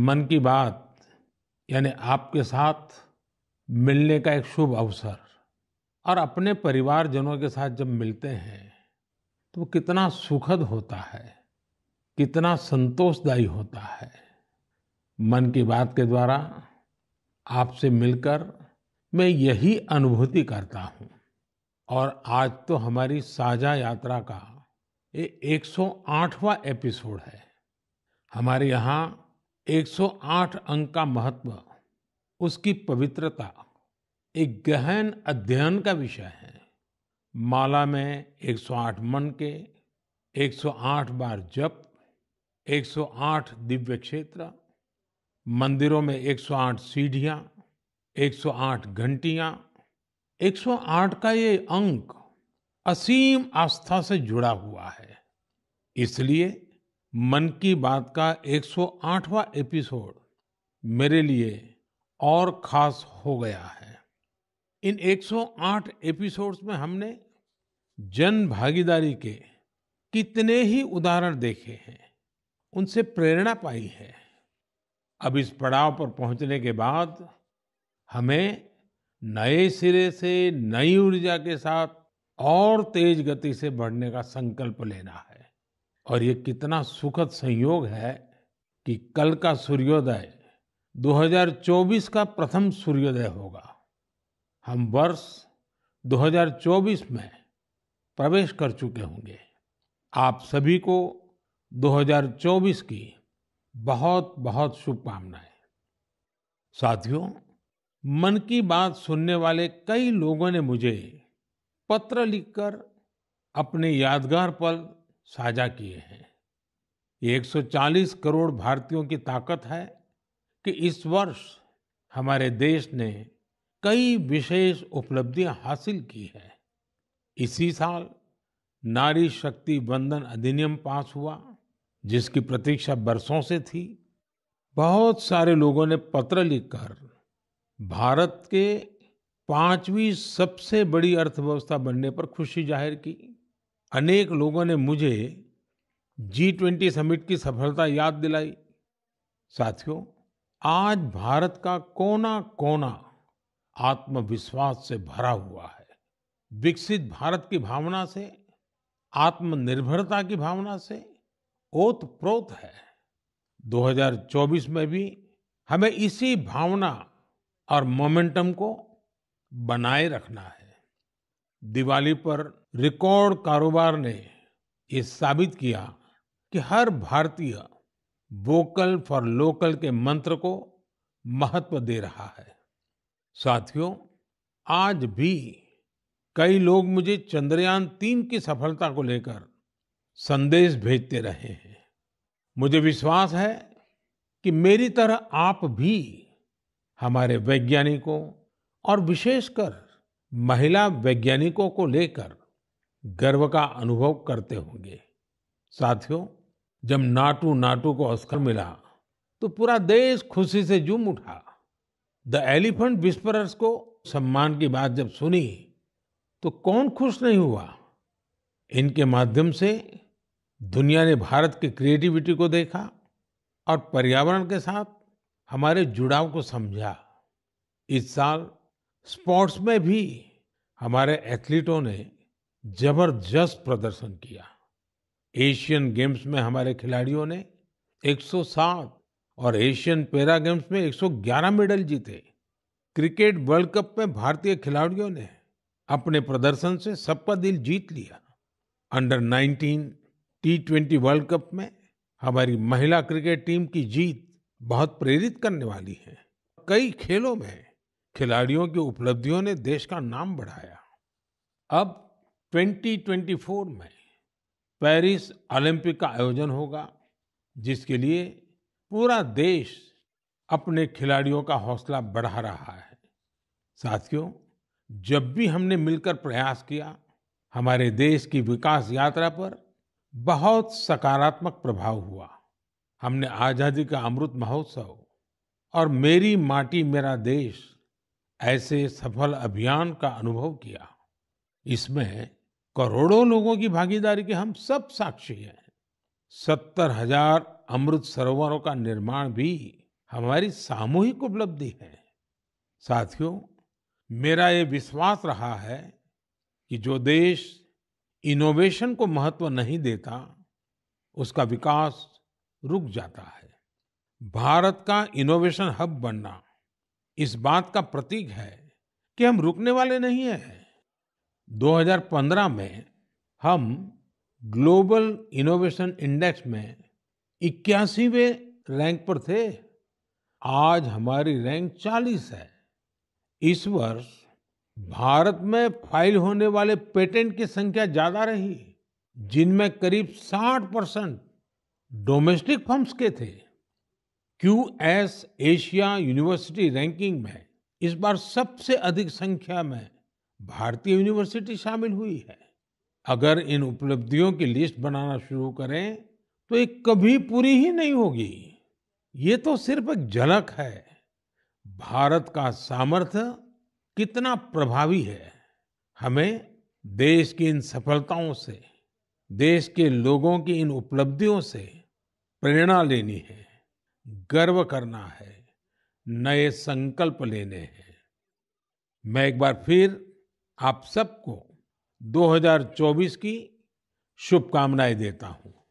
मन की बात यानी आपके साथ मिलने का एक शुभ अवसर और अपने परिवारजनों के साथ जब मिलते हैं तो कितना सुखद होता है कितना संतोषदायी होता है मन की बात के द्वारा आपसे मिलकर मैं यही अनुभूति करता हूँ और आज तो हमारी साझा यात्रा का ये 108वां एपिसोड है हमारे यहाँ 108 अंक का महत्व उसकी पवित्रता एक गहन अध्ययन का विषय है माला में 108 मन के 108 बार जप 108 दिव्य क्षेत्र मंदिरों में 108 सीढ़ियाँ 108 घंटियाँ 108 का ये अंक असीम आस्था से जुड़ा हुआ है इसलिए मन की बात का 108वां एपिसोड मेरे लिए और खास हो गया है इन 108 एपिसोड्स में हमने जन भागीदारी के कितने ही उदाहरण देखे हैं उनसे प्रेरणा पाई है अब इस पड़ाव पर पहुंचने के बाद हमें नए सिरे से नई ऊर्जा के साथ और तेज गति से बढ़ने का संकल्प लेना है और ये कितना सुखद संयोग है कि कल का सूर्योदय 2024 का प्रथम सूर्योदय होगा हम वर्ष 2024 में प्रवेश कर चुके होंगे आप सभी को 2024 की बहुत बहुत शुभकामनाएं साथियों मन की बात सुनने वाले कई लोगों ने मुझे पत्र लिखकर अपने यादगार पल साझा किए हैं ये 140 करोड़ भारतीयों की ताकत है कि इस वर्ष हमारे देश ने कई विशेष उपलब्धियां हासिल की है इसी साल नारी शक्ति बंधन अधिनियम पास हुआ जिसकी प्रतीक्षा बरसों से थी बहुत सारे लोगों ने पत्र लिखकर भारत के पांचवी सबसे बड़ी अर्थव्यवस्था बनने पर खुशी जाहिर की अनेक लोगों ने मुझे जी ट्वेंटी समिट की सफलता याद दिलाई साथियों आज भारत का कोना कोना आत्मविश्वास से भरा हुआ है विकसित भारत की भावना से आत्मनिर्भरता की भावना से ओत प्रोत है 2024 में भी हमें इसी भावना और मोमेंटम को बनाए रखना है दिवाली पर रिकॉर्ड कारोबार ने ये साबित किया कि हर भारतीय वोकल फॉर लोकल के मंत्र को महत्व दे रहा है साथियों आज भी कई लोग मुझे चंद्रयान तीन की सफलता को लेकर संदेश भेजते रहे हैं मुझे विश्वास है कि मेरी तरह आप भी हमारे वैज्ञानिकों और विशेषकर महिला वैज्ञानिकों को लेकर गर्व का अनुभव करते होंगे साथियों जब नाटू नाटू को ऑस्कर मिला तो पूरा देश खुशी से झूम उठा द एलिफेंट विस्परर्स को सम्मान की बात जब सुनी तो कौन खुश नहीं हुआ इनके माध्यम से दुनिया ने भारत की क्रिएटिविटी को देखा और पर्यावरण के साथ हमारे जुड़ाव को समझा इस साल स्पोर्ट्स में भी हमारे एथलीटों ने जबरदस्त प्रदर्शन किया एशियन गेम्स में हमारे खिलाड़ियों ने 107 और एशियन पैरा गेम्स में 111 मेडल जीते क्रिकेट वर्ल्ड कप में भारतीय खिलाड़ियों ने अपने प्रदर्शन से सबका दिल जीत लिया under 19 T twenty world cup में हमारी महिला क्रिकेट टीम की जीत बहुत प्रेरित करने वाली है कई खेलों में खिलाड़ियों की उपलब्धियों ने देश का नाम बढ़ाया अब 2024 में पेरिस ओलंपिक का आयोजन होगा जिसके लिए पूरा देश अपने खिलाड़ियों का हौसला बढ़ा रहा है साथियों जब भी हमने मिलकर प्रयास किया हमारे देश की विकास यात्रा पर बहुत सकारात्मक प्रभाव हुआ हमने आज़ादी का अमृत महोत्सव और मेरी माटी मेरा देश ऐसे सफल अभियान का अनुभव किया इसमें करोड़ों लोगों की भागीदारी के हम सब साक्षी हैं सत्तर हजार अमृत सरोवरों का निर्माण भी हमारी सामूहिक उपलब्धि है साथियों मेरा ये विश्वास रहा है कि जो देश इनोवेशन को महत्व नहीं देता उसका विकास रुक जाता है भारत का इनोवेशन हब बनना इस बात का प्रतीक है कि हम रुकने वाले नहीं हैं 2015 में हम ग्लोबल इनोवेशन इंडेक्स में इक्यासीवें रैंक पर थे आज हमारी रैंक 40 है इस वर्ष भारत में फाइल होने वाले पेटेंट की संख्या ज्यादा रही जिनमें करीब 60 परसेंट डोमेस्टिक फर्म्स के थे क्यूएस एशिया यूनिवर्सिटी रैंकिंग में इस बार सबसे अधिक संख्या में भारतीय यूनिवर्सिटी शामिल हुई है अगर इन उपलब्धियों की लिस्ट बनाना शुरू करें तो ये कभी पूरी ही नहीं होगी ये तो सिर्फ एक झलक है भारत का सामर्थ्य कितना प्रभावी है हमें देश की इन सफलताओं से देश के लोगों की इन उपलब्धियों से प्रेरणा लेनी है गर्व करना है नए संकल्प लेने हैं मैं एक बार फिर आप सबको 2024 की शुभकामनाएं देता हूं